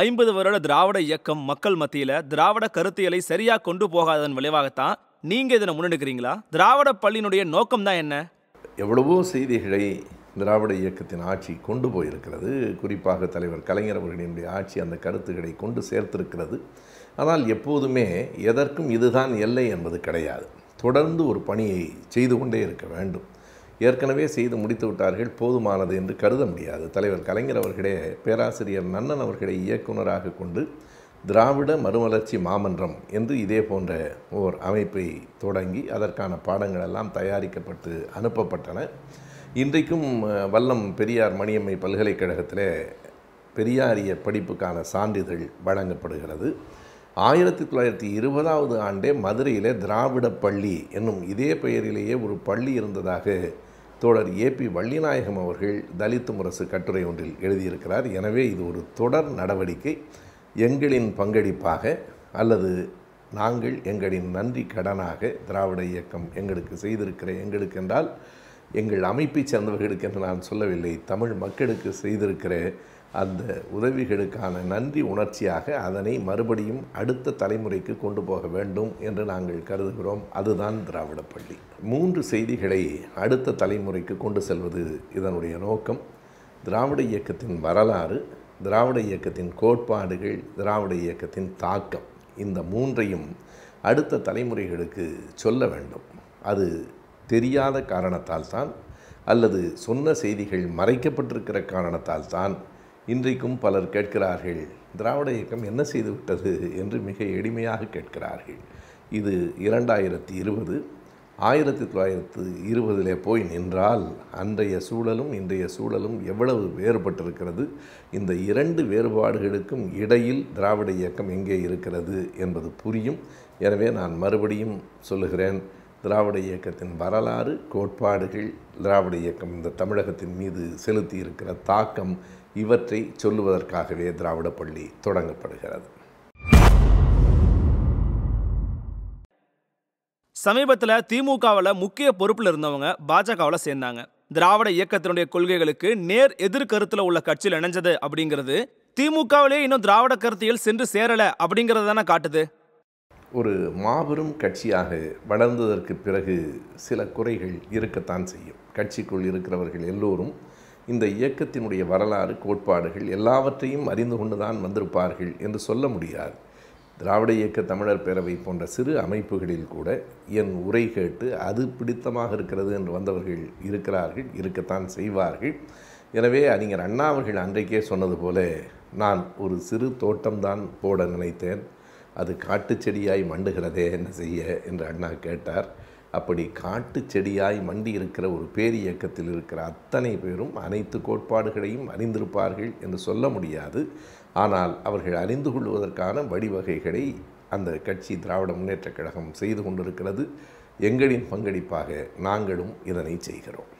ஐம்பது வருட திராவிட இயக்கம் மக்கள் மத்தியில திராவிட கருத்தியலை சரியா கொண்டு போகாததன் விளைவாகத்தான் நீங்க இதனை முன்னெடுக்கிறீங்களா திராவிட பள்ளியினுடைய நோக்கம் தான் என்ன எவ்வளவோ செய்திகளை திராவிட இயக்கத்தின் ஆட்சி கொண்டு போயிருக்கிறது குறிப்பாக தலைவர் கலைஞர் அவர்களினுடைய ஆட்சி அந்த கருத்துக்களை கொண்டு சேர்த்திருக்கிறது ஆனால் எப்போதுமே எதற்கும் இதுதான் எல்லை என்பது கிடையாது தொடர்ந்து ஒரு பணியை செய்து கொண்டே இருக்க வேண்டும் ஏற்கனவே செய்து முடித்து விட்டார்கள் போதுமானது என்று கருத முடியாது தலைவர் கலைஞர் அவர்களே பேராசிரியர் நன்னன் அவர்களை இயக்குநராக கொண்டு திராவிட மறுமலர்ச்சி மாமன்றம் என்று இதே போன்ற ஓர் அமைப்பை தொடங்கி அதற்கான பாடங்கள் எல்லாம் தயாரிக்கப்பட்டு அனுப்பப்பட்டன இன்றைக்கும் வல்லம் பெரியார் மணியம்மை பல்கலைக்கழகத்தில் பெரியாரிய படிப்புக்கான சான்றிதழ் வழங்கப்படுகிறது ஆயிரத்தி தொள்ளாயிரத்தி இருபதாவது ஆண்டே மதுரையிலே திராவிட பள்ளி என்னும் இதே பெயரிலேயே ஒரு பள்ளி இருந்ததாக தோழர் ஏபி வள்ளிநாயகம் அவர்கள் தலித்து முரசு கட்டுரை ஒன்றில் எழுதியிருக்கிறார் எனவே இது ஒரு தொடர் நடவடிக்கை எங்களின் பங்களிப்பாக அல்லது நாங்கள் எங்களின் நன்றி கடனாக திராவிட இயக்கம் எங்களுக்கு செய்திருக்கிற எங்களுக்கு என்றால் எங்கள் அமைப்பை சேர்ந்தவர்களுக்கு என்று நான் சொல்லவில்லை தமிழ் மக்களுக்கு செய்திருக்கிற அந்த உதவிகளுக்கான நன்றி உணர்ச்சியாக அதனை மறுபடியும் அடுத்த தலைமுறைக்கு கொண்டு போக வேண்டும் என்று நாங்கள் கருதுகிறோம் அதுதான் திராவிட பள்ளி மூன்று செய்திகளை அடுத்த தலைமுறைக்கு கொண்டு செல்வது இதனுடைய நோக்கம் திராவிட இயக்கத்தின் வரலாறு திராவிட இயக்கத்தின் கோட்பாடுகள் திராவிட இயக்கத்தின் தாக்கம் இந்த மூன்றையும் அடுத்த தலைமுறைகளுக்கு சொல்ல வேண்டும் அது தெரியாத காரணத்தால் தான் அல்லது சொன்ன செய்திகள் மறைக்கப்பட்டிருக்கிற காரணத்தால் தான் இன்றைக்கும் பலர் கேட்கிறார்கள் திராவிட இயக்கம் என்ன செய்துவிட்டது என்று மிக எளிமையாக கேட்கிறார்கள் இது இரண்டாயிரத்தி இருபது ஆயிரத்தி தொள்ளாயிரத்து இருபதிலே போய் நின்றால் அன்றைய சூழலும் இன்றைய சூழலும் எவ்வளவு வேறுபட்டிருக்கிறது இந்த இரண்டு வேறுபாடுகளுக்கும் இடையில் திராவிட இயக்கம் எங்கே இருக்கிறது என்பது புரியும் எனவே நான் மறுபடியும் சொல்லுகிறேன் திராவிட இயக்கத்தின் வரலாறு கோட்பாடுகள் திராவிட இயக்கம் இந்த தமிழகத்தின் மீது செலுத்தி இருக்கிற தாக்கம் இவற்றை சொல்லுவதற்காகவே திராவிட பள்ளி தொடங்கப்படுகிறது சமீபத்தில் திமுகவில் முக்கிய பொறுப்பில் இருந்தவங்க பாஜகவில் சேர்ந்தாங்க திராவிட இயக்கத்தினுடைய கொள்கைகளுக்கு நேர் எதிர்கருத்தில் உள்ள கட்சியில் இணைஞ்சது அப்படிங்கிறது திமுகவிலே இன்னும் திராவிட கருத்தியல் சென்று சேரலை அப்படிங்கிறது தானே காட்டுது ஒரு மாபெரும் கட்சியாக வளர்ந்ததற்கு பிறகு சில குறைகள் இருக்கத்தான் செய்யும் கட்சிக்குள் இருக்கிறவர்கள் எல்லோரும் இந்த இயக்கத்தினுடைய வரலாறு கோட்பாடுகள் எல்லாவற்றையும் அறிந்து கொண்டுதான் வந்திருப்பார்கள் என்று சொல்ல முடியாது திராவிட இயக்க தமிழர் பேரவை போன்ற சிறு அமைப்புகளில் கூட என் உரை கேட்டு அது பிடித்தமாக இருக்கிறது என்று வந்தவர்கள் இருக்கிறார்கள் இருக்கத்தான் செய்வார்கள் எனவே அறிஞர் அண்ணா அவர்கள் அன்றைக்கே சொன்னது போல நான் ஒரு சிறு தோட்டம்தான் போட நினைத்தேன் அது செடியாய் மண்டுகிறதே என்ன செய்ய என்று அண்ணா கேட்டார் அப்படி காட்டு செடியாய் மண்டி இருக்கிற ஒரு பேர் இயக்கத்தில் இருக்கிற அத்தனை பேரும் அனைத்து கோட்பாடுகளையும் அறிந்திருப்பார்கள் என்று சொல்ல முடியாது ஆனால் அவர்கள் அறிந்து கொள்வதற்கான வழிவகைகளை அந்த கட்சி திராவிட முன்னேற்றக் கழகம் செய்து கொண்டிருக்கிறது எங்களின் பங்களிப்பாக நாங்களும் இதனை செய்கிறோம்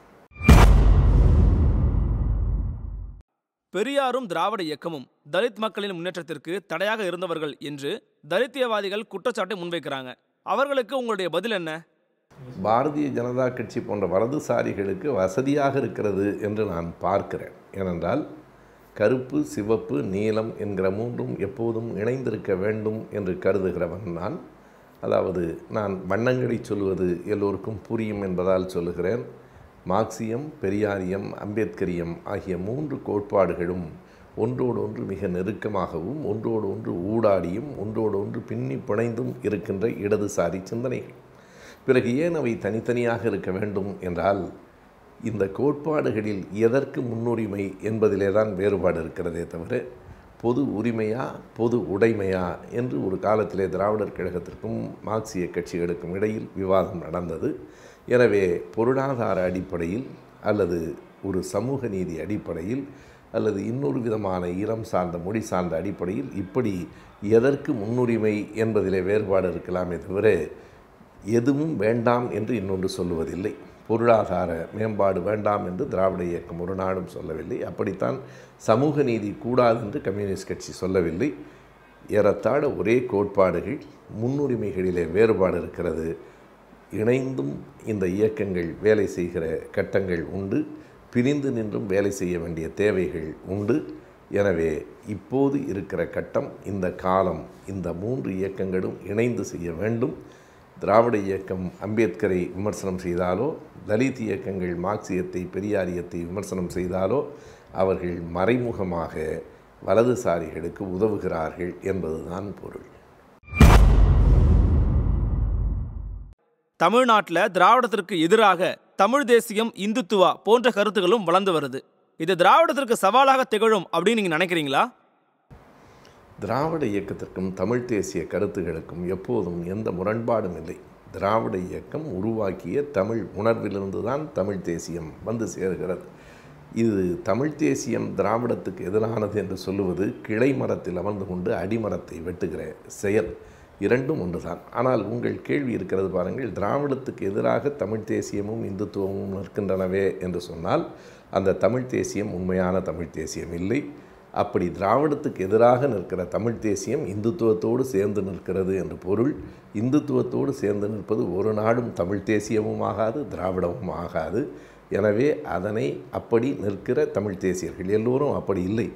பெரியாரும் திராவிட இயக்கமும் தலித் மக்களின் முன்னேற்றத்திற்கு தடையாக இருந்தவர்கள் என்று தலித்தியவாதிகள் குற்றச்சாட்டை முன்வைக்கிறாங்க அவர்களுக்கு உங்களுடைய பதில் என்ன பாரதிய ஜனதா கட்சி போன்ற வலதுசாரிகளுக்கு வசதியாக இருக்கிறது என்று நான் பார்க்கிறேன் ஏனென்றால் கருப்பு சிவப்பு நீலம் என்கிற மூன்றும் எப்போதும் இணைந்திருக்க வேண்டும் என்று கருதுகிறவன் நான் அதாவது நான் வண்ணங்களை சொல்வது எல்லோருக்கும் புரியும் என்பதால் சொல்லுகிறேன் மார்க்சியம் பெரியாரியம் அம்பேத்கரியம் ஆகிய மூன்று கோட்பாடுகளும் ஒன்றோடு ஒன்று மிக நெருக்கமாகவும் ஒன்றோடு ஒன்று ஊடாடியும் ஒன்றோடு ஒன்று பின்னி புனைந்தும் இருக்கின்ற இடதுசாரி சிந்தனைகள் பிறகு ஏன் அவை தனித்தனியாக இருக்க வேண்டும் என்றால் இந்த கோட்பாடுகளில் எதற்கு முன்னுரிமை என்பதிலே தான் வேறுபாடு இருக்கிறதே தவிர பொது உரிமையா பொது உடைமையா என்று ஒரு காலத்திலே திராவிடர் கழகத்திற்கும் மார்க்சிய கட்சிகளுக்கும் இடையில் விவாதம் நடந்தது எனவே பொருளாதார அடிப்படையில் அல்லது ஒரு சமூக நீதி அடிப்படையில் அல்லது இன்னொரு விதமான இளம் சார்ந்த மொழி சார்ந்த அடிப்படையில் இப்படி எதற்கு முன்னுரிமை என்பதிலே வேறுபாடு இருக்கலாமே தவிர எதுவும் வேண்டாம் என்று இன்னொன்று சொல்லுவதில்லை பொருளாதார மேம்பாடு வேண்டாம் என்று திராவிட இயக்கம் ஒரு நாடும் சொல்லவில்லை அப்படித்தான் சமூக நீதி கூடாது என்று கம்யூனிஸ்ட் கட்சி சொல்லவில்லை ஏறத்தாழ ஒரே கோட்பாடுகள் முன்னுரிமைகளிலே வேறுபாடு இருக்கிறது இணைந்தும் இந்த இயக்கங்கள் வேலை செய்கிற கட்டங்கள் உண்டு பிரிந்து நின்றும் வேலை செய்ய வேண்டிய தேவைகள் உண்டு எனவே இப்போது இருக்கிற கட்டம் இந்த காலம் இந்த மூன்று இயக்கங்களும் இணைந்து செய்ய வேண்டும் திராவிட இயக்கம் அம்பேத்கரை விமர்சனம் செய்தாலோ தலித் இயக்கங்கள் மார்க்சியத்தை பெரியாரியத்தை விமர்சனம் செய்தாலோ அவர்கள் மறைமுகமாக வலதுசாரிகளுக்கு உதவுகிறார்கள் என்பதுதான் பொருள் தமிழ்நாட்டில் திராவிடத்திற்கு எதிராக தமிழ் தேசியம் இந்துத்துவா போன்ற கருத்துகளும் வளர்ந்து வருது இது திராவிடத்திற்கு சவாலாக திகழும் அப்படின்னு நீங்கள் நினைக்கிறீங்களா திராவிட இயக்கத்திற்கும் தமிழ் தேசிய கருத்துகளுக்கும் எப்போதும் எந்த முரண்பாடும் இல்லை திராவிட இயக்கம் உருவாக்கிய தமிழ் உணர்விலிருந்து தான் தமிழ் தேசியம் வந்து சேர்கிறது இது தமிழ் தேசியம் திராவிடத்துக்கு எதிரானது என்று சொல்லுவது கிளை மரத்தில் அமர்ந்து கொண்டு அடிமரத்தை வெட்டுகிற செயல் இரண்டும் ஒன்றுதான் ஆனால் உங்கள் கேள்வி இருக்கிறது பாருங்கள் திராவிடத்துக்கு எதிராக தமிழ் தேசியமும் இந்துத்துவமும் நிற்கின்றனவே என்று சொன்னால் அந்த தமிழ் தேசியம் உண்மையான தமிழ் தேசியம் இல்லை அப்படி திராவிடத்துக்கு எதிராக நிற்கிற தமிழ் தேசியம் இந்துத்துவத்தோடு சேர்ந்து நிற்கிறது என்று பொருள் இந்துத்துவத்தோடு சேர்ந்து நிற்பது ஒரு நாடும் தமிழ் தேசியமும் ஆகாது திராவிடமும் ஆகாது எனவே அதனை அப்படி நிற்கிற தமிழ் தேசியர்கள் எல்லோரும் அப்படி இல்லை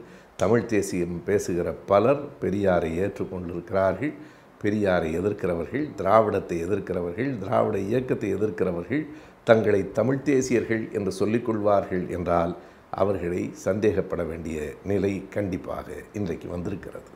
தமிழ் தேசியம் பேசுகிற பலர் பெரியாரை ஏற்றுக்கொண்டிருக்கிறார்கள் பெரியாரை எதிர்க்கிறவர்கள் திராவிடத்தை எதிர்க்கிறவர்கள் திராவிட இயக்கத்தை எதிர்க்கிறவர்கள் தங்களை தமிழ் தேசியர்கள் என்று சொல்லிக்கொள்வார்கள் என்றால் அவர்களை சந்தேகப்பட வேண்டிய நிலை கண்டிப்பாக இன்றைக்கு வந்திருக்கிறது